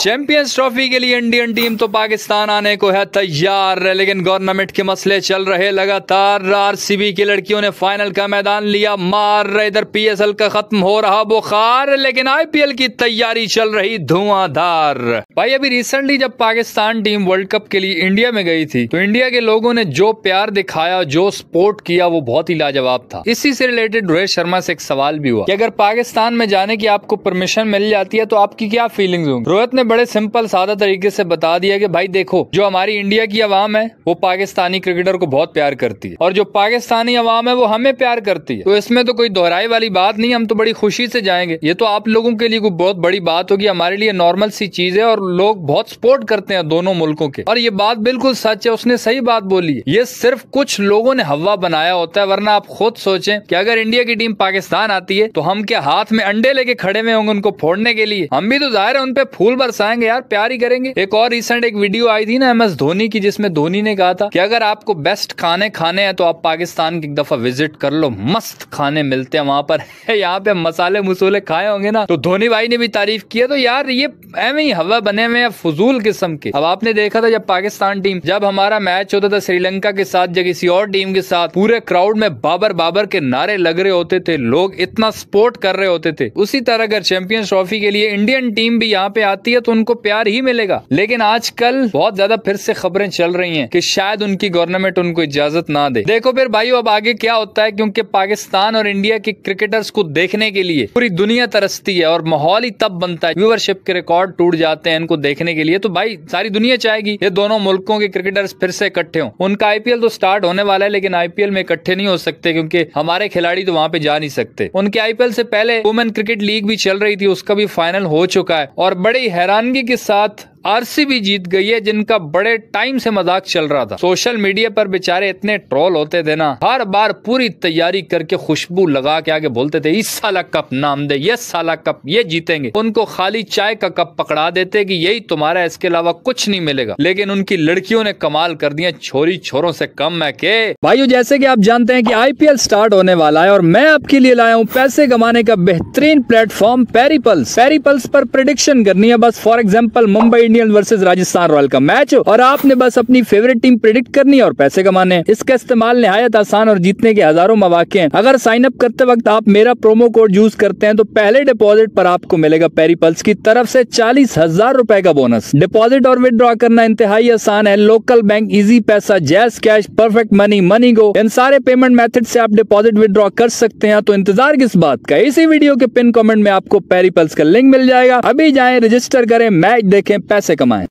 champions trophy के लिए Indian team तो पाकिस्तान आने को है तैयार है लेकिन गवर्नमेंट के मसले चल रहे लगातार आरसीबी की लड़कियों ने फाइनल का मैदान लिया मार इधर पीएसएल का खत्म हो रहा बुखार लेकिन आईपीएल की तैयारी चल रही धुआंधार भाई अभी रिसेंटली जब पाकिस्तान टीम वर्ल्ड कप के लिए इंडिया में गई थी तो इंडिया के लोगों ने जो प्यार दिखाया जो सपोर्ट किया वो बहुत ही लाजवाब था इसी से रिलेटेड रोहित शर्मा से एक सवाल भी हुआ की अगर पाकिस्तान में जाने की आपको परमिशन मिल जाती है तो आपकी क्या फीलिंग होंगी रोहित ने बड़े सिंपल सादा तरीके से बता दिया कि भाई देखो जो हमारी इंडिया की आवाम है वो पाकिस्तानी क्रिकेटर को बहुत प्यार करती है और जो पाकिस्तानी आवाम है वो हमें प्यार करती है तो इसमें तो कोई दोहराई वाली बात नहीं हम तो बड़ी खुशी से जाएंगे ये तो आप लोगों के लिए कोई बहुत बड़ी बात होगी हमारे लिए नॉर्मल सी चीज है और लोग बहुत सपोर्ट करते हैं दोनों मुल्कों के और ये बात बिल्कुल सच है उसने सही बात बोली है ये सिर्फ कुछ लोगों ने हवा बनाया होता है वरना आप खुद सोचें कि अगर इंडिया की टीम पाकिस्तान आती है तो हम क्या हाथ में अंडे लेके खड़े हुए होंगे उनको फोड़ने के लिए हम भी तो जाहिर है उनपे फूल बरसा हंसाएंगे यार प्यार ही करेंगे एक और रिसेंट एक वीडियो आई थी ना एम एस धोनी की जिसमें धोनी ने कहा था कि अगर आपको बेस्ट खाने खाने हैं तो आप पाकिस्तान की एक दफा विजिट कर लो मस्त खाने मिलते हैं वहां पर यहाँ पे मसाले मसूले खाए होंगे ना तो धोनी भाई ने भी तारीफ किया तो यार ये एवं ही हवा बने हुए हैं फजूल किस्म के अब आपने देखा था जब पाकिस्तान टीम जब हमारा मैच होता था श्रीलंका के साथ या किसी और टीम के साथ पूरे क्राउड में बाबर बाबर के नारे लग रहे होते थे लोग इतना सपोर्ट कर रहे होते थे उसी तरह अगर चैंपियंस ट्रॉफी के लिए इंडियन टीम भी यहाँ पे आती है तो उनको प्यार ही मिलेगा लेकिन आजकल बहुत ज्यादा फिर से खबरें चल रही है की शायद उनकी गवर्नमेंट उनको इजाजत ना दे देखो फिर भाई अब आगे क्या होता है क्योंकि पाकिस्तान और इंडिया के क्रिकेटर्स को देखने के लिए पूरी दुनिया तरसती है और माहौल ही तब बनता है व्यूवरशिप के रिकॉर्ड रिकॉर्ड टूट जाते हैं इनको देखने के लिए तो भाई सारी दुनिया चाहेगी ये दोनों मुल्कों के क्रिकेटर्स फिर से इकट्ठे हों उनका आईपीएल तो स्टार्ट होने वाला है लेकिन आईपीएल में इकट्ठे नहीं हो सकते क्योंकि हमारे खिलाड़ी तो वहाँ पे जा नहीं सकते उनके आईपीएल से पहले वुमेन क्रिकेट लीग भी चल रही थी उसका भी फाइनल हो चुका है और बड़ी हैरानगी के साथ आरसीबी जीत गई है जिनका बड़े टाइम से मजाक चल रहा था सोशल मीडिया पर बेचारे इतने ट्रोल होते थे ना हर बार पूरी तैयारी करके खुशबू लगा के आगे बोलते थे इस साला कप नाम दे ये साला कप ये जीतेंगे उनको खाली चाय का कप पकड़ा देते कि यही तुम्हारा इसके अलावा कुछ नहीं मिलेगा लेकिन उनकी लड़कियों ने कमाल कर दिया छोरी छोरों से कम है के भाई जैसे की आप जानते हैं की आई स्टार्ट होने वाला है और मैं आपके लिए लाया हूँ पैसे कमाने का बेहतरीन प्लेटफॉर्म पेरीपल्स पेरीपल्स पर प्रिडिक्शन करनी है बस for example Mumbai Indian versus Rajasthan royal का मैच और आपने बस अपनी फेवरेट टीम प्रिडिक्ट करनी और पैसे कमाने इसका इस्तेमाल नहायत आसान और जीतने के हजारों मौाक़े हैं अगर साइन अप करते वक्त आप मेरा प्रोमो कोड यूज करते हैं तो पहले डिपॉजिट पर आपको मिलेगा पेरीपल्स की तरफ से चालीस हजार रूपए का बोनस डिपॉजिट और विदड्रॉ करना इंतहाई आसान है local bank Easypaisa JazzCash perfect money money go इन सारे पेमेंट मेथड से आप डिपॉजिट विदड्रॉ कर सकते हैं तो इंतजार किस बात का इसी वीडियो के पिन कमेंट में आपको पेरीपल्स का लिंक मिल जाएगा अभी जाए रजिस्टर करें मैच देखें पैसे पैसे कमाएं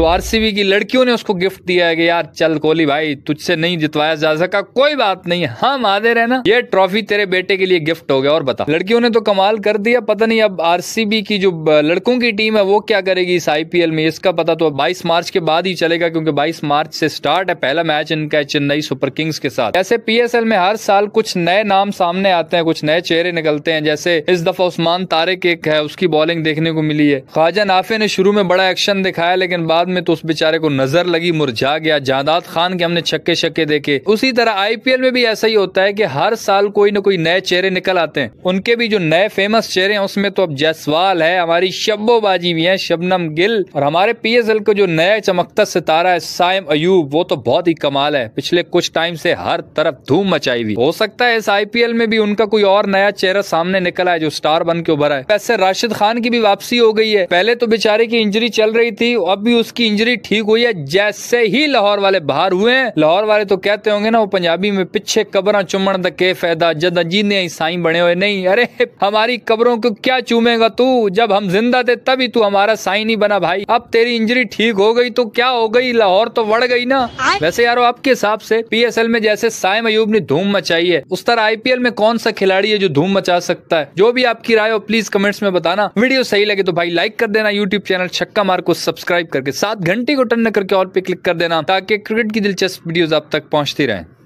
तो आरसीबी की लड़कियों ने उसको गिफ्ट दिया है कि यार चल कोहली भाई तुझसे नहीं जितवाया जा सका कोई बात नहीं हम आधे रहना ये ट्रॉफी तेरे बेटे के लिए गिफ्ट हो गया और बता लड़कियों ने तो कमाल कर दिया पता नहीं अब आरसीबी की जो लड़कों की टीम है वो क्या करेगी इस आईपीएल में इसका पता तो बाईस मार्च के बाद ही चलेगा क्योंकि बाईस मार्च से स्टार्ट है पहला मैच इनका चेन्नई सुपर किंग्स के साथ ऐसे पीएसएल में हर साल कुछ नए नाम सामने आते हैं कुछ नए चेहरे निकलते हैं जैसे इस दफा उस्मान तारे एक है उसकी बॉलिंग देखने को मिली है ख्वाजा नाफे ने शुरू में बड़ा एक्शन दिखाया लेकिन बाद में तो उस बेचारे को नजर लगी मुरझा गया जादाद खान के हमने छक्के छक्के देखे उसी तरह आईपीएल में भी ऐसा ही होता है कि हर साल कोई ना कोई नए चेहरे निकल आते हैं उनके भी जो नए फेमस चेहरे हैं उसमें तो अब जयसवाल है हमारी शब्बोबाजी भी है शबनम गिल और हमारे पीएसएल को जो नया चमकता सितारा है साइम अयूब वो तो बहुत ही कमाल है पिछले कुछ टाइम से हर तरफ धूम मचाई हुई हो सकता है इस आईपीएल में भी उनका कोई और नया चेहरा सामने निकला है जो स्टार बन के उभरा है वैसे राशिद खान की भी वापसी हो गई है पहले तो बेचारे की इंजरी चल रही थी अब भी उसकी की इंजरी ठीक हुई है जैसे ही लाहौर वाले बाहर हुए हैं लाहौर वाले तो कहते होंगे ना वो पंजाबी में पीछे कबर चुमन के फायदा जद जीने साई बने हुए नहीं अरे हमारी कबरों को क्या चूमेगा तू जब हम जिंदा थे तभी तू हमारा साई नहीं बना भाई अब तेरी इंजरी ठीक हो गई तो क्या हो गई लाहौर तो बढ़ गई ना वैसे यारो आपके हिसाब से पीएसएल में जैसे साइम मयूब ने धूम मचाई है उस तरह आईपीएल में कौन सा खिलाड़ी है जो धूम मचा सकता है जो भी आपकी राय हो प्लीज कमेंट्स में बताना वीडियो सही लगे तो भाई लाइक कर देना यूट्यूब चैनल छक्का मार को सब्सक्राइब करके साथ साथ घंटी को टन करके और पे क्लिक कर देना ताकि क्रिकेट की दिलचस्प वीडियोस आप तक पहुंचती रहें